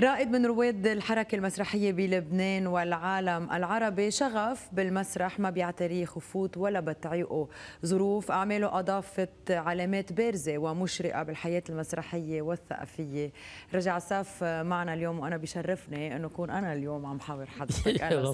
رائد من رواد الحركة المسرحية بلبنان والعالم العربي شغف بالمسرح ما بيعتريه خفوت ولا بتعيقه ظروف أعماله أضافت علامات بارزة ومشرقة بالحياة المسرحية والثقافية رجع ساف معنا اليوم وأنا بيشرفني أنه أكون أنا اليوم عم حاور حضرتك أنا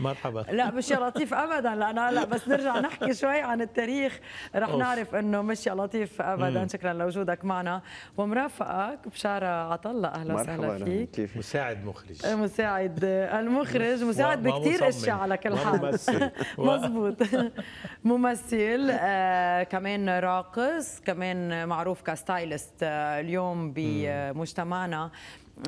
مرحبا لا مش يا لطيف أبدا لأن هلا بس نرجع نحكي شوي عن التاريخ رح نعرف أنه مش يا لطيف أبدا شكرا لوجودك معنا ومرافقك بشارة عطلة أهلا وسهلا فيك فيك كيف. مساعد مخرج آه، مساعد آه، المخرج مساعد بكثير اشياء على كل حال مضبوط ممثل آه كمان راقص كمان معروف كستايلست آه اليوم بمجتمعنا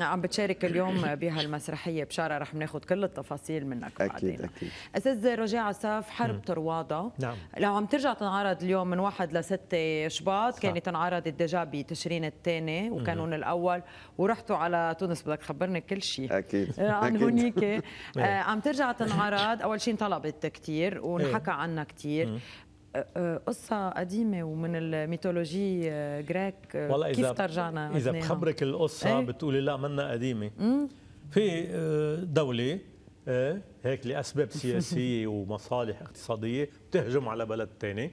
عم بتشارك اليوم بهالمسرحيه بشاره رح ناخذ كل التفاصيل منك اكيد بعدين. اكيد استاذ رجاء عساف حرب طروادة نعم لو عم ترجع تنعرض اليوم من 1 ل 6 شباط كانت انعرضت ديجا بتشرين الثاني وكانون الاول ورحتوا على تونس بدك تخبرني كل شيء اكيد آه، عن هونيك إيه. آه، عم ترجع تنعرض اول شيء انطلبت كثير إيه. ونحكى عنها كثير قصة قديمة ومن الميثولوجي جريك آه، آه، والله كيف ترجعنا إذا بخبرك القصة ايه؟ بتقولي لا منا قديمة في آه، دولة هيك لأسباب سياسية ومصالح اقتصادية بتهجم على بلد ثاني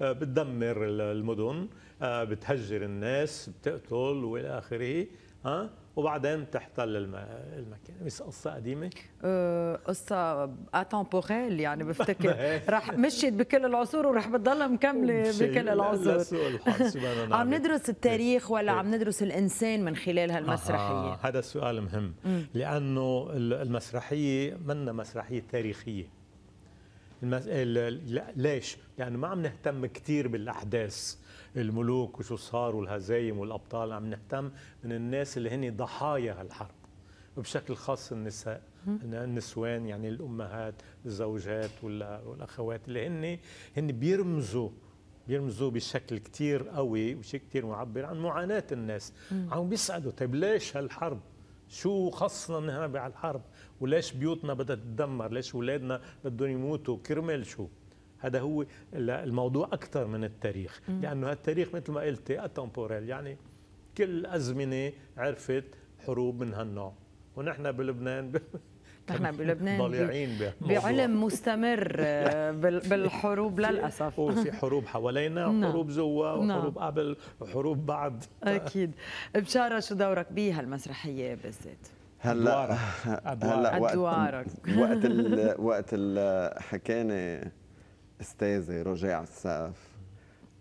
بتدمر المدن بتهجر الناس بتقتل والى اخره ها وبعدين تحتل المكان بس قصه قديمه أه، قصه اتمبوريل يعني بفتكر راح مشيت بكل العصور وراح بتضلها مكمله بكل العصور عم ندرس التاريخ ولا عم ندرس الانسان من خلال هالمسرحيه آه هذا السؤال مهم لانه المسرحيه منا مسرحيه تاريخيه المس... ليش لانه ما عم نهتم كثير بالاحداث الملوك وشو صار والهزايم والابطال عم نهتم من الناس اللي هن ضحايا هالحرب وبشكل خاص النساء النسوان يعني الامهات الزوجات والاخوات اللي هن هن بيرمزوا بيرمزوا بشكل كتير قوي وشيء كتير معبر عن معاناة الناس عم بيسالوا طيب ليش هالحرب شو خصنا نهنا بهالحرب وليش بيوتنا بدها تتدمر ليش اولادنا بدهم يموتوا كرمال شو هذا هو الموضوع أكثر من التاريخ لأنه التاريخ مثل ما قلت أتمبورال يعني كل أزمنة عرفت حروب من هالنوع ونحن بلبنان نحن بلبنان ضليعين بعلم مستمر آه، بالحروب للاسف وفي حروب حوالينا نعم. وحروب جوا نعم. وحروب قبل وحروب بعد اكيد بشاره شو دورك بهالمسرحيه بالذات؟ هلا هلا وقت وقت وقت حكينا استاذه رجاع الساف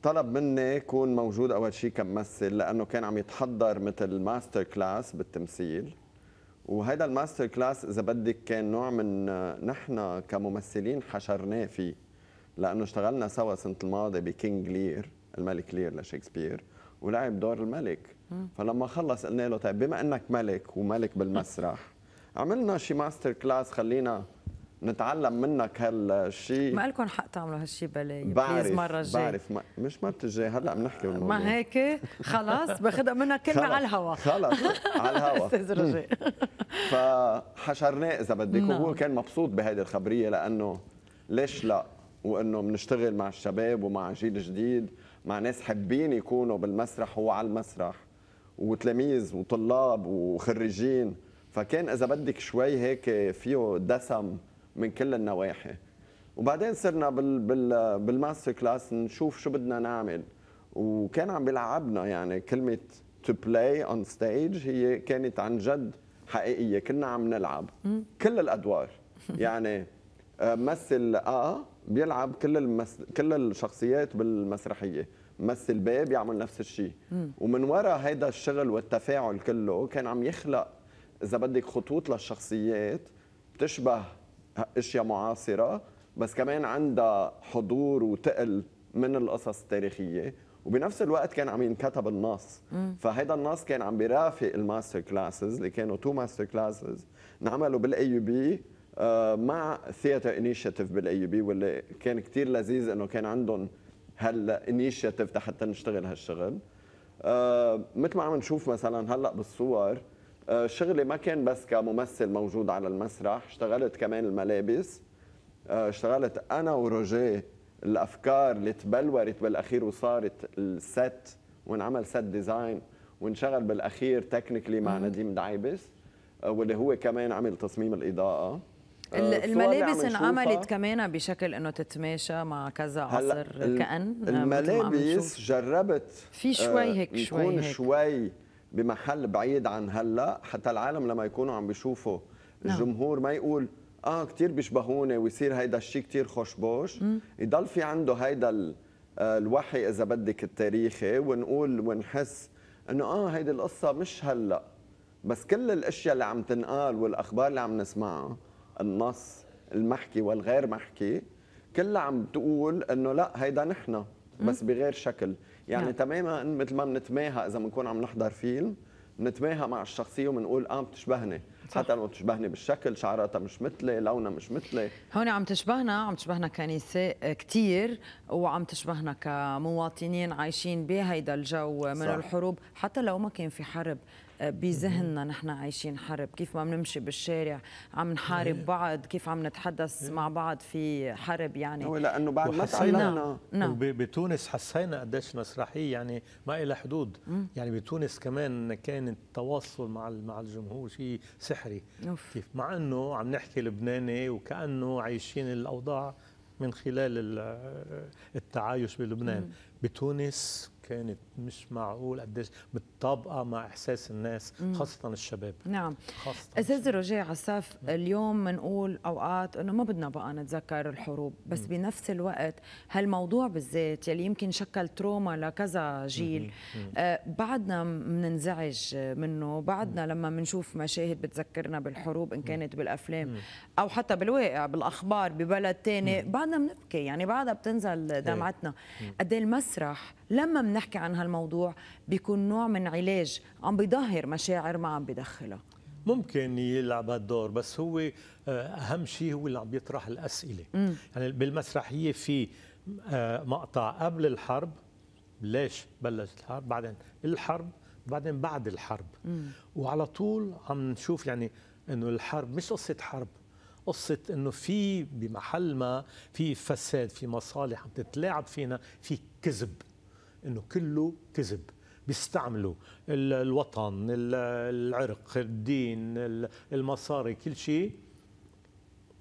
طلب مني كون موجود اول شيء كممثل لانه كان عم يتحضر مثل ماستر كلاس بالتمثيل وهذا الماستر كلاس اذا بدك كان نوع من نحن كممثلين حشرناه فيه لانه اشتغلنا سوا سنه الماضي بكينج لير الملك لير لشكسبير ولعب دور الملك فلما خلص قلنا له طيب بما انك ملك وملك بالمسرح عملنا شي ماستر كلاس خلينا نتعلم منك هالشيء ما لكم حق تعملوا هالشيء بلاي بعرف مرة جاي. بعرف ما مش مرة الجاي هلا بنحكي بالموضوع ما هيك خلاص باخذها منك كلمة على الهوا خلص على الهوا استاذ رجاء فحشرناه إذا بدك وهو نعم. كان مبسوط بهيدي الخبرية لأنه ليش لا وانه بنشتغل مع الشباب ومع جيل جديد مع ناس حابين يكونوا بالمسرح على المسرح وتلاميذ وطلاب وخريجين فكان اذا بدك شوي هيك فيه دسم من كل النواحي وبعدين صرنا بال بال بالماستر كلاس نشوف شو بدنا نعمل وكان عم بيلعبنا يعني كلمه تو بلاي اون ستيج هي كانت عن جد حقيقيه كنا عم نلعب كل الادوار يعني آه، مثل اه بيلعب كل المس... كل الشخصيات بالمسرحيه مثل بيه بيعمل نفس الشيء ومن وراء هذا الشغل والتفاعل كله كان عم يخلق اذا بدك خطوط للشخصيات بتشبه اشياء معاصره بس كمان عندها حضور وتقل من القصص التاريخيه وبنفس الوقت كان عم ينكتب النص فهيدا النص كان عم بيرافق الماستر كلاسز اللي كانوا تو ماستر كلاسز نعمله بالاي يو بي مع ثياتر انيشيتيف بالاي يو بي واللي كان كثير لذيذ انه كان عندهم هالانيشيتيف حتى نشتغل هالشغل آه، مثل ما عم نشوف مثلا هلا بالصور شغلي ما كان بس كممثل موجود على المسرح اشتغلت كمان الملابس آه، اشتغلت انا وروجيه الافكار اللي تبلورت بالاخير وصارت الست ونعمل ست ديزاين وانشغل بالاخير تكنيكلي مع نديم دعيبس آه، واللي هو كمان عمل تصميم الاضاءه آه، الملابس انعملت كمان بشكل انه تتماشى مع كذا عصر كأن الملابس جربت في شوي هيك شوي يكون هيك. شوي بمحل بعيد عن هلا حتى العالم لما يكونوا عم بيشوفوا نعم. الجمهور ما يقول اه كثير بيشبهوني ويصير هيدا الشيء كثير خوشبوش يضل في عنده هيدا آه، الوحي اذا بدك التاريخي ونقول ونحس انه اه هيدي القصه مش هلا بس كل الاشياء اللي عم تنقال والاخبار اللي عم نسمعها النص المحكي والغير محكي كلها عم تقول انه لا هيدا نحن بس بغير شكل يعني نعم. تماما مثل ما بنتماهى اذا بنكون عم نحضر فيلم نتماهى مع الشخصيه وبنقول اه بتشبهني صح. حتى لو بتشبهني بالشكل شعراتها مش مثلي لونها مش مثلي هون عم تشبهنا عم تشبهنا كنساء كثير وعم تشبهنا كمواطنين عايشين بهيدا الجو من صح. الحروب حتى لو ما كان في حرب بذهننا نحن عايشين حرب كيف ما بنمشي بالشارع عم نحارب بعض كيف عم نتحدث مع بعض في حرب يعني هو لانه بعد ما تعلمنا نعم، نعم. بتونس حسينا قديش مسرحيه يعني ما إلى حدود يعني بتونس كمان كان التواصل مع مع الجمهور شيء سحري أوف. كيف مع انه عم نحكي لبناني وكانه عايشين الاوضاع من خلال التعايش بلبنان بتونس كانت مش معقول قديش متطابقه مع احساس الناس خاصه الشباب نعم خاصة استاذ رجاء عساف اليوم بنقول اوقات انه ما بدنا بقى نتذكر الحروب بس مم. بنفس الوقت هالموضوع بالذات يلي يمكن شكل تروما لكذا جيل آه بعدنا بننزعج منه بعدنا لما بنشوف مشاهد بتذكرنا بالحروب ان كانت بالافلام او حتى بالواقع بالاخبار ببلد تاني بعدنا بنبكي يعني بعدها بتنزل إيه. دمعتنا قد إيه المسرح لما بنحكي عن هالموضوع بيكون نوع من علاج عم بيظهر مشاعر ما عم بدخلها ممكن يلعب هالدور بس هو آه، اهم شيء هو اللي عم يطرح الاسئله مم. يعني بالمسرحيه في آه، مقطع قبل الحرب ليش بلشت الحرب بعدين الحرب بعدين بعد الحرب مم. وعلى طول عم نشوف يعني انه الحرب مش قصه حرب قصة انه في بمحل ما في فساد في مصالح عم تتلاعب فينا في كذب انه كله كذب بيستعملوا الوطن العرق الدين المصاري كل شيء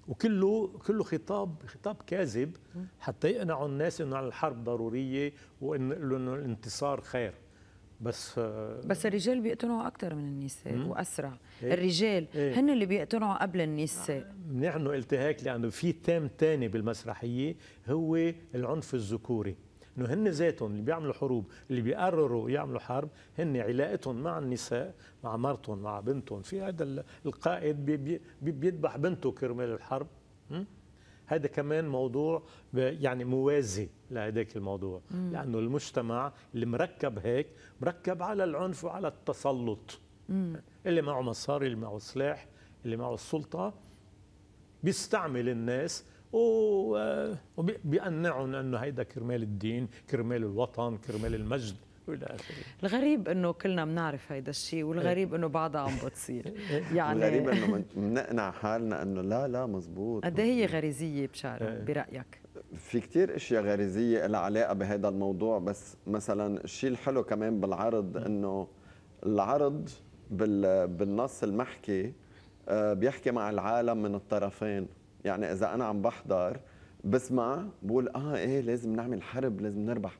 وكله كله خطاب خطاب كاذب حتى يقنعوا الناس انه الحرب ضروريه وانه الانتصار خير بس آه، بس الرجال بيقتنعوا اكثر من النساء واسرع إيه؟ الرجال إيه؟ هن اللي بيقتنعوا قبل النساء منيح آه، انه قلت هيك لانه في تام ثاني بالمسرحيه هو العنف الذكوري انه هن ذاتهم اللي بيعملوا حروب اللي بيقرروا يعملوا حرب هن علاقتهم مع النساء مع مرتهم مع بنتهم في هذا القائد بي بي بيذبح بنته كرمال الحرب هذا كمان موضوع يعني موازي لهذاك الموضوع مم. لانه المجتمع اللي مركب هيك مركب على العنف وعلى التسلط مم. اللي معه مصاري اللي معه سلاح اللي معه السلطه بيستعمل الناس وبيقنعهم انه هيدا كرمال الدين كرمال الوطن كرمال المجد والى اخره الغريب انه كلنا بنعرف هيدا الشيء والغريب إيه. انه بعدها عم بتصير إيه. يعني الغريب انه بنقنع حالنا انه لا لا مزبوط قد إيه هي غريزيه بشارة برايك في كتير اشياء غريزيه لها علاقه بهذا الموضوع بس مثلا الشيء الحلو كمان بالعرض انه العرض بالنص المحكي آه، بيحكي مع العالم من الطرفين يعني اذا انا عم بحضر بسمع بقول اه ايه لازم نعمل حرب لازم نربح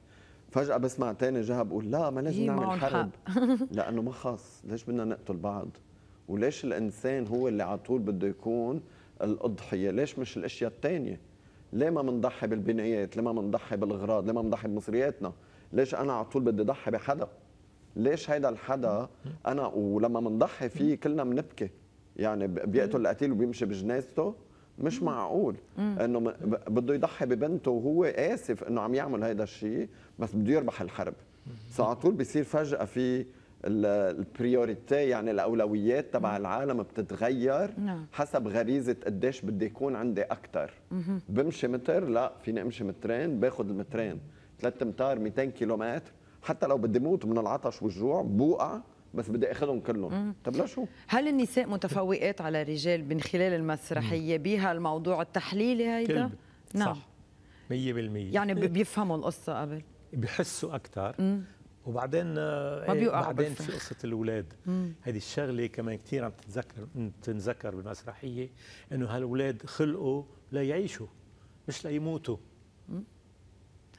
فجاه بسمع تاني جهه بقول لا ما لازم إيه، نعمل حرب لانه ما خص ليش بدنا نقتل بعض وليش الانسان هو اللي على طول بده يكون الاضحيه ليش مش الاشياء الثانيه ليه ما بنضحي بالبنايات ليه ما بنضحي بالاغراض ليه ما بنضحي بمصرياتنا ليش انا على طول بدي ضحي بحدا ليش هيدا الحدا انا ولما بنضحي فيه كلنا بنبكي يعني بيقتل القتيل وبيمشي بجنازته مش معقول انه بده يضحي ببنته وهو اسف انه عم يعمل هذا الشيء بس بده يربح الحرب فعلى طول بيصير فجاه في البريوريتي يعني الاولويات تبع العالم بتتغير مم. نعم. حسب غريزه قديش بدي يكون عندي اكثر بمشي متر لا فيني امشي مترين باخذ المترين ثلاث امتار 200 كيلومتر حتى لو بدي موت من العطش والجوع بوقع بس بدي اخذهم كلهم طب لشو هل النساء متفوقات على الرجال من خلال المسرحيه بها الموضوع التحليلي هيدا نعم صح 100% يعني بيفهموا القصه قبل بحسوا اكثر وبعدين آه، إيه، ما بيوقعوا بعدين في قصه الاولاد هذه الشغله كمان كثير عم تتذكر تنذكر بالمسرحيه انه هالاولاد خلقوا ليعيشوا مش ليموتوا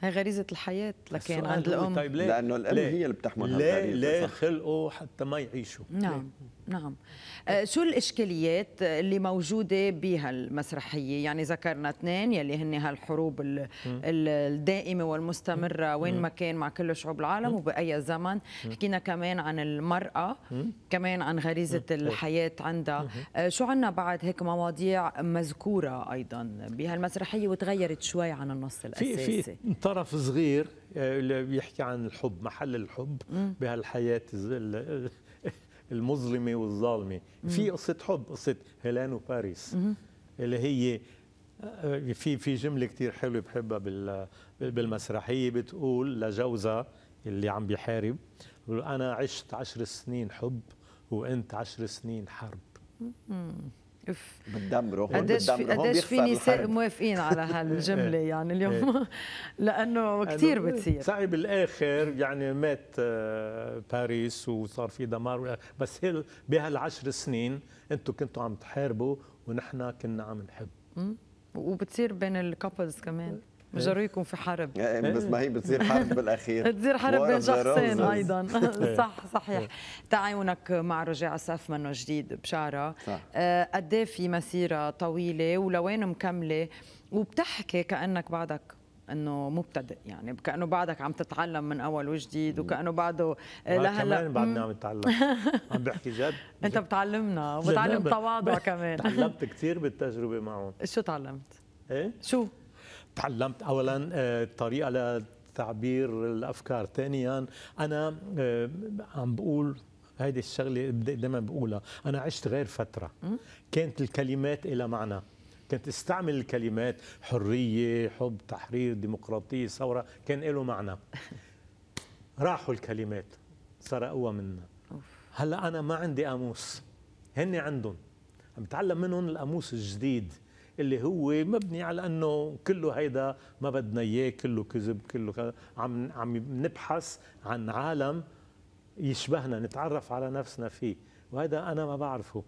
هي غريزه الحياه لكن عند الام طيب ليه؟ لانه الام ليه؟ هي اللي بتحمل ليه ليه خلقوا حتى ما يعيشوا نعم نعم أه، شو الإشكاليات اللي موجودة بهالمسرحية يعني ذكرنا اثنين يلي هن هالحروب الدائمة والمستمرة وين ما كان مع كل شعوب العالم وبأي زمن حكينا كمان عن المرأة كمان عن غريزة الحياة عندها أه، شو عنا بعد هيك مواضيع مذكورة أيضا بهالمسرحية وتغيرت شوي عن النص الأساسي في طرف صغير آه، اللي بيحكي عن الحب محل الحب بهالحياة المظلمه والظالمه في قصه حب قصه هيلان وباريس اللي هي آه، في في جمله كثير حلوه بحبها بالمسرحيه بتقول لجوزها اللي عم بيحارب انا عشت عشر سنين حب وانت عشر سنين حرب اوف بتدمره قديش قديش في نساء موافقين على هالجمله إيه. يعني اليوم إيه. لانه كثير إيه. بتصير صحيح بالاخر يعني مات آه، باريس وصار في دمار بس هي بهالعشر سنين انتم كنتوا عم تحاربوا ونحن كنا عم نحب وبتصير بين الكابلز كمان مش إيه. ضروري يكون في حرب إيه، بس ما هي بتصير حرب بالاخير بتصير حرب بين شخصين ايضا صح إيه. صحيح تعاونك مع رجاء ساف منه جديد بشاره آه، قد ايه في مسيره طويله ولوين مكمله وبتحكي كانك بعدك انه مبتدئ يعني كانه بعدك عم تتعلم من اول وجديد وكانه بعده آه، لهلا كمان بعدنا عم نتعلم عم بحكي جد انت بتعلمنا وبتعلم تواضع كمان تعلمت كثير بالتجربه معهم شو تعلمت؟ ايه شو؟ تعلمت اولا آه، طريقه لتعبير الافكار ثانيا انا آه، عم بقول هيدي الشغله دائما بقولها انا عشت غير فتره كانت الكلمات لها معنى كنت استعمل الكلمات حريه حب تحرير ديمقراطيه ثوره كان له معنى راحوا الكلمات سرقوها منا هلا انا ما عندي قاموس هن عندهم عم بتعلم منهم القاموس الجديد اللي هو مبني على انه كله هيدا ما بدنا اياه كله كذب كله عم عم نبحث عن عالم يشبهنا نتعرف على نفسنا فيه وهذا انا ما بعرفه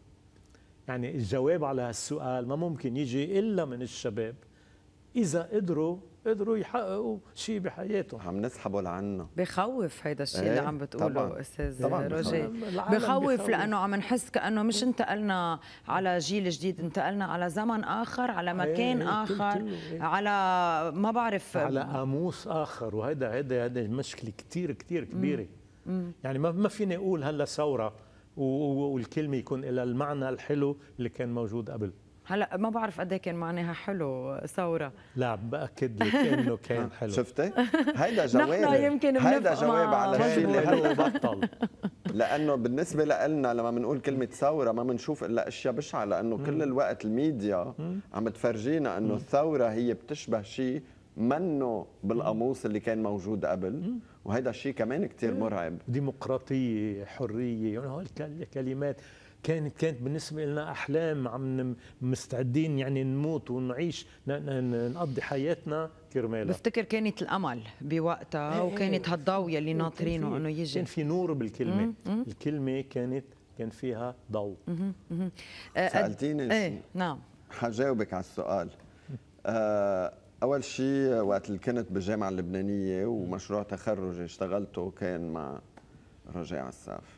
يعني الجواب على هالسؤال ما ممكن يجي الا من الشباب اذا قدروا قدروا يحققوا شيء بحياتهم عم نسحبوا لعنا بخوف هيدا الشيء ايه؟ اللي عم بتقوله استاذ روجي بخوف لانه عم نحس كانه مش انتقلنا على جيل جديد انتقلنا على زمن اخر على إيه، مكان ايه اخر ايه على ما بعرف على قاموس اخر وهيدا هيدا هيدا مشكله كثير كثير كبيره مم. يعني ما فيني اقول هلا ثوره والكلمه يكون لها المعنى الحلو اللي كان موجود قبل هلا ما بعرف قد إيه كان معناها حلو ثوره لا باكد لك انه كان حلو شفتي هيدا جواب نحن يمكن هيدا جواب على الشيء آه. اللي هلا بطل لانه بالنسبه لنا لما بنقول كلمه ثوره ما بنشوف الا اشياء بشعه لانه كل الوقت الميديا عم تفرجينا انه الثوره هي بتشبه شيء منه بالقاموس اللي كان موجود قبل وهذا الشيء كمان كثير مرعب ديمقراطيه حريه يعني الكلمات كانت كانت بالنسبه لنا احلام عم مستعدين يعني نموت ونعيش نقضي حياتنا كرمالها بفتكر كانت الامل بوقتها إيه، إيه. وكانت هالضوء اللي ناطرينه انه يجي كان في نور بالكلمه الكلمه كانت كان فيها ضوء آه، سالتيني ايه نعم حجاوبك على السؤال آه، اول شيء وقت اللي كنت بالجامعه اللبنانيه ومشروع تخرجي اشتغلته كان مع رجاء عساف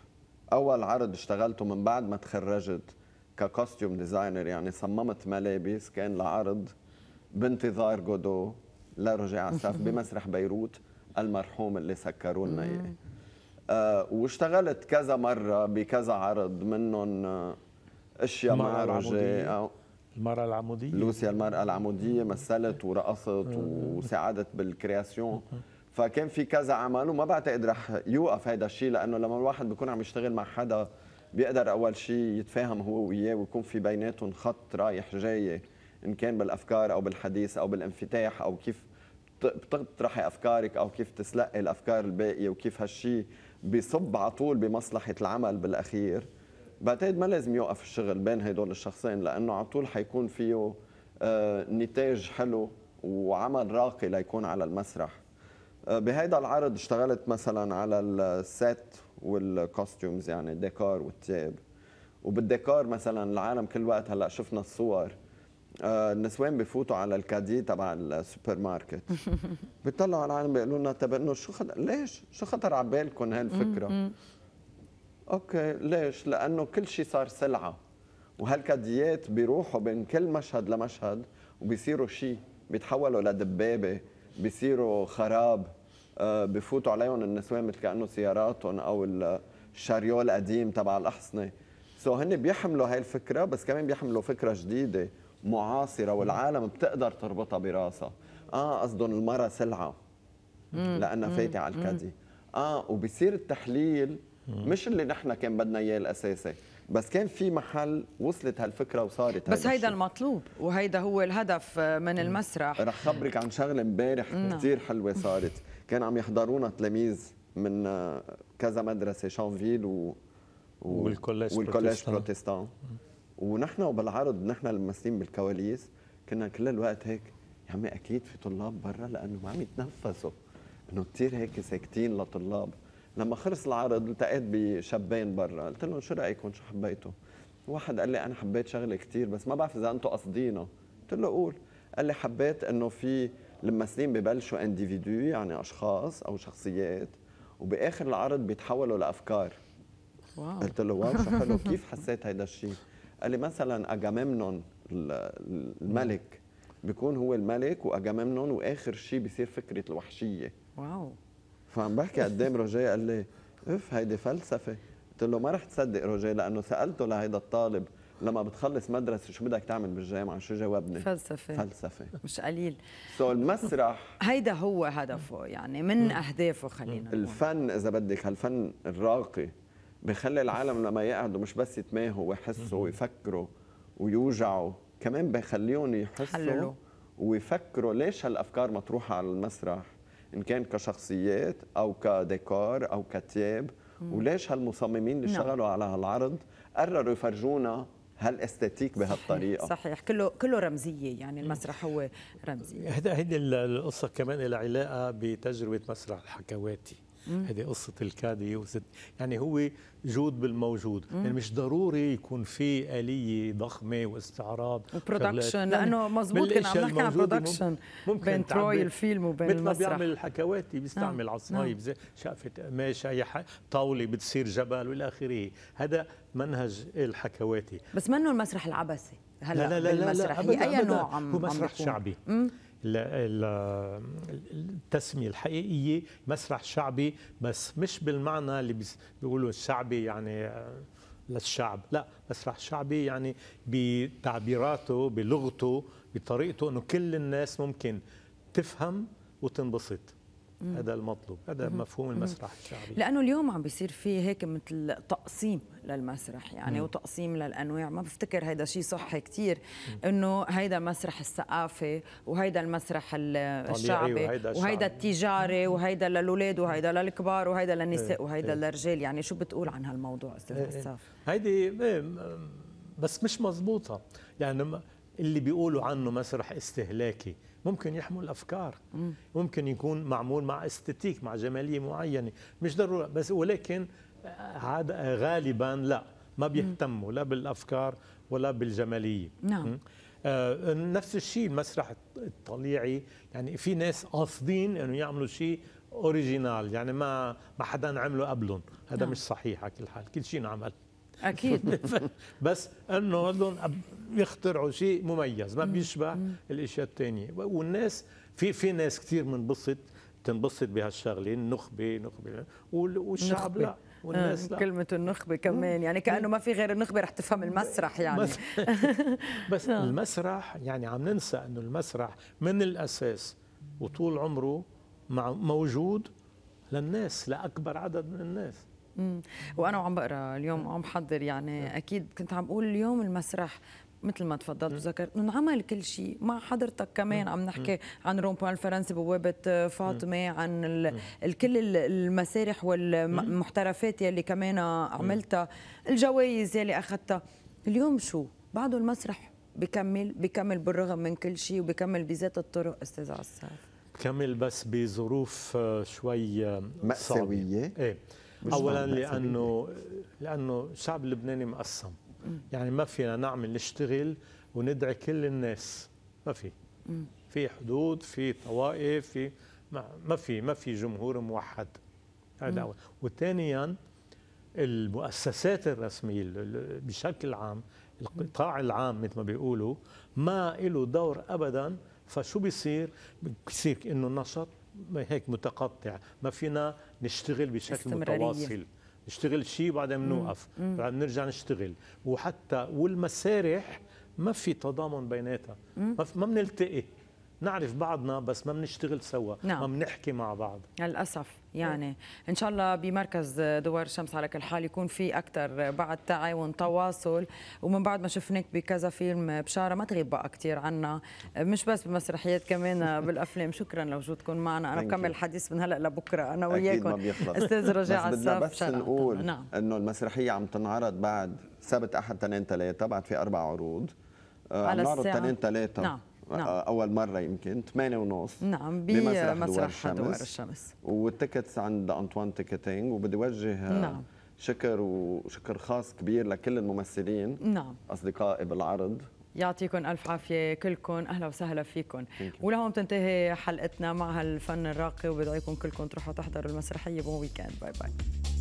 اول عرض اشتغلته من بعد ما تخرجت ككوستيوم ديزاينر يعني صممت ملابس كان لعرض بانتظار جودو لرجع عساف بمسرح بيروت المرحوم اللي سكروا لنا اياه آه، واشتغلت كذا مره بكذا عرض منهم آه، اشياء مع رجاء المرأة العمودية لوسيا المرأة العمودية مثلت ورقصت وساعدت بالكرياسيون فكان في كذا عمل وما بعتقد رح يوقف هذا الشيء لانه لما الواحد بيكون عم يشتغل مع حدا بيقدر اول شيء يتفاهم هو وياه ويكون في بيناتهم خط رايح جاي ان كان بالافكار او بالحديث او بالانفتاح او كيف بتطرحي افكارك او كيف تسلقي الافكار الباقيه وكيف هالشيء بصب على طول بمصلحه العمل بالاخير بعتقد ما لازم يوقف الشغل بين هدول الشخصين لانه على طول حيكون فيه آه، نتاج حلو وعمل راقي ليكون على المسرح آه، بهيدا العرض اشتغلت مثلا على السيت والكوستيومز يعني الديكور والتياب وبالديكور مثلا العالم كل وقت هلا شفنا الصور آه، النسوان بفوتوا على الكادي تبع السوبر ماركت بيطلعوا على العالم بيقولوا لنا طب انه شو خد... ليش شو خطر على بالكم هالفكره اوكي ليش لانه كل شيء صار سلعه وهالكاديات بيروحوا بين كل مشهد لمشهد وبيصيروا شيء بيتحولوا لدبابه بيصيروا خراب آه، بفوتوا عليهم النسوان مثل كانه سياراتهم او الشاريول القديم تبع الاحصنه سو هن بيحملوا هاي الفكره بس كمان بيحملوا فكره جديده معاصره والعالم بتقدر تربطها براسها اه قصدهم المراه سلعه لانها فايته على الكادي اه وبصير التحليل مش اللي نحن كان بدنا اياه الاساسي بس كان في محل وصلت هالفكره وصارت بس هيدا المطلوب وهيدا هو الهدف آه، من المسرح رح خبرك عن شغله امبارح نعم. كثير حلوه صارت كان عم يحضرونا تلاميذ من آه، كذا مدرسه شانفيل و... و... والكوليج والكوليج بروتستان ونحن وبالعرض نحن الممثلين بالكواليس كنا كل الوقت هيك يا عمي اكيد في طلاب برا لانه ما عم يتنفسوا انه كثير هيك ساكتين لطلاب لما خلص العرض التقيت بشابين برا قلت لهم شو رايكم شو حبيتوا؟ واحد قال لي انا حبيت شغله كثير بس ما بعرف اذا انتم قصدينه قلت له قول قال لي حبيت انه في الممثلين ببلشوا انديفيدو يعني اشخاص او شخصيات وباخر العرض بيتحولوا لافكار واو. قلت له واو شو حلو كيف حسيت هيدا الشيء؟ قال لي مثلا اجاممنون الملك بيكون هو الملك واجاممنون واخر شيء بيصير فكره الوحشيه واو فعم بحكي قدام إيه روجيه قال لي اف هيدي فلسفه قلت له ما رح تصدق روجيه لانه سالته لهيدا الطالب لما بتخلص مدرسة شو بدك تعمل بالجامعة شو جاوبني فلسفة فلسفة مش قليل سو so المسرح هيدا هو هدفه يعني من أهدافه خلينا نقول. الفن إذا بدك هالفن الراقي بخلي العالم لما يقعدوا مش بس يتماهوا ويحسوا ويفكروا ويوجعوا كمان بخليهم يحسوا حللو. ويفكروا ليش هالأفكار مطروحة على المسرح ان كان كشخصيات او كديكور او كتياب وليش هالمصممين اللي نعم. اشتغلوا على هالعرض قرروا يفرجونا هالاستاتيك بهالطريقه صحيح كله كله رمزيه يعني المسرح هو رمزي هذا هيدي القصه كمان لها علاقه بتجربه مسرح الحكواتي هذه قصه الكادي وست يعني هو جود بالموجود مم. يعني مش ضروري يكون في اليه ضخمه واستعراض برودكشن لانه يعني مزبوط كنا عم نحكي عن برودكشن ممكن بين تروي الفيلم وبين مثل ما بيعمل الحكواتي نعم. بيستعمل نعم. عصاي شقفه قماش اي طاوله بتصير جبل والى اخره هذا منهج الحكواتي بس منه المسرح العبثي هلا لا لا لا, لا, لا, لا, لا, لا, لا, لا, لا, لا, لا اي نوع عم هو مسرح شعبي مم. التسميه الحقيقيه مسرح شعبي بس مش بالمعنى اللي بيقولوا الشعبي يعني آه، للشعب لا مسرح شعبي يعني بتعبيراته بلغته بطريقته انه كل الناس ممكن تفهم وتنبسط هذا المطلوب هذا مم. مفهوم المسرح الشعبي لانه اليوم عم بيصير في هيك مثل تقسيم للمسرح يعني مم. وتقسيم للانواع ما بفتكر هيدا شيء صحي كثير انه هيدا مسرح الثقافه وهيدا المسرح الشعبي وهيدا, التجاري وهيدا للاولاد وهيدا للكبار وهيدا للنساء إيه، وهيدا إيه. للرجال يعني شو بتقول عن هالموضوع استاذ حساف إيه، هيدي بس مش مزبوطه يعني اللي بيقولوا عنه مسرح استهلاكي ممكن يحمل افكار ممكن يكون معمول مع استاتيك مع جماليه معينه مش ضروره بس ولكن عاد آه، آه، غالبا لا ما بيهتموا لا بالافكار ولا بالجماليه نعم آه، نفس الشيء المسرح الطليعي يعني في ناس قاصدين انه يعملوا شيء اوريجينال يعني ما ما حدا عمله قبلهم هذا نعم. مش صحيح على كل حال كل شيء انعمل اكيد بس انه بدهم بيخترعوا شيء مميز ما بيشبه الاشياء الثانيه والناس في في ناس كثير منبسط تنبسط بهالشغله النخبه نخبه والشعب نخبة. لا والناس آه، لا. كلمة النخبة كمان يعني كأنه ما في غير النخبة رح تفهم المسرح يعني بس آه. المسرح يعني عم ننسى أنه المسرح من الأساس وطول عمره موجود للناس لأكبر عدد من الناس وانا وعم بقرا اليوم وعم حضر يعني اكيد كنت عم اقول اليوم المسرح مثل ما تفضلت وذكرت انه انعمل كل شيء مع حضرتك كمان عم نحكي عن رومبوان الفرنسي بوابه آه، فاطمه عن كل المسارح والمحترفات يلي كمان عملتها الجوائز يلي اخذتها اليوم شو بعده المسرح بكمل بكمل بالرغم من كل شيء وبكمل بذات الطرق استاذ عصام كمل بس بظروف آه، شوي آه، مأساوية ايه اولا لأنه لأنه الشعب اللبناني مقسم يعني ما فينا نعمل نشتغل وندعي كل الناس ما في في حدود في طوائف في ما في ما في جمهور موحد هذا اول وثانيا المؤسسات الرسميه بشكل عام القطاع العام مثل ما بيقولوا ما له دور ابدا فشو بيصير بيصير انه النشاط هيك متقطع ما فينا نشتغل بشكل متواصل نشتغل شيء بعدين بنوقف بنرجع نشتغل وحتى والمسارح ما في تضامن بيناتها ما بنلتقي نعرف بعضنا بس ما بنشتغل سوا نعم. ما بنحكي مع بعض للاسف يعني ان شاء الله بمركز دوار الشمس على كل حال يكون في اكثر بعد تعاون تواصل ومن بعد ما شفناك بكذا فيلم بشاره ما تغيب بقى كثير عنا مش بس بالمسرحيات كمان بالافلام شكرا لوجودكم معنا انا بكمل الحديث من هلا لبكره انا وياكم استاذ رجاء بس, بدنا بس نقول نعم. انه المسرحيه عم تنعرض بعد سبت احد تنين ثلاثه بعد في اربع عروض آه، على الساعه تنين ثلاثه نعم نعم. آه، اول مره يمكن 8 ونص نعم بمسرح دوار الشمس, الشمس. والتيكتس عند انطوان تيكتينج وبدي وجه آه، نعم. شكر وشكر خاص كبير لكل الممثلين نعم اصدقائي بالعرض يعطيكم ألف عافية كلكم أهلا وسهلا فيكم ولهون بتنتهي حلقتنا مع هالفن الراقي وبدعيكم كلكم تروحوا تحضروا المسرحية بون ويكند باي باي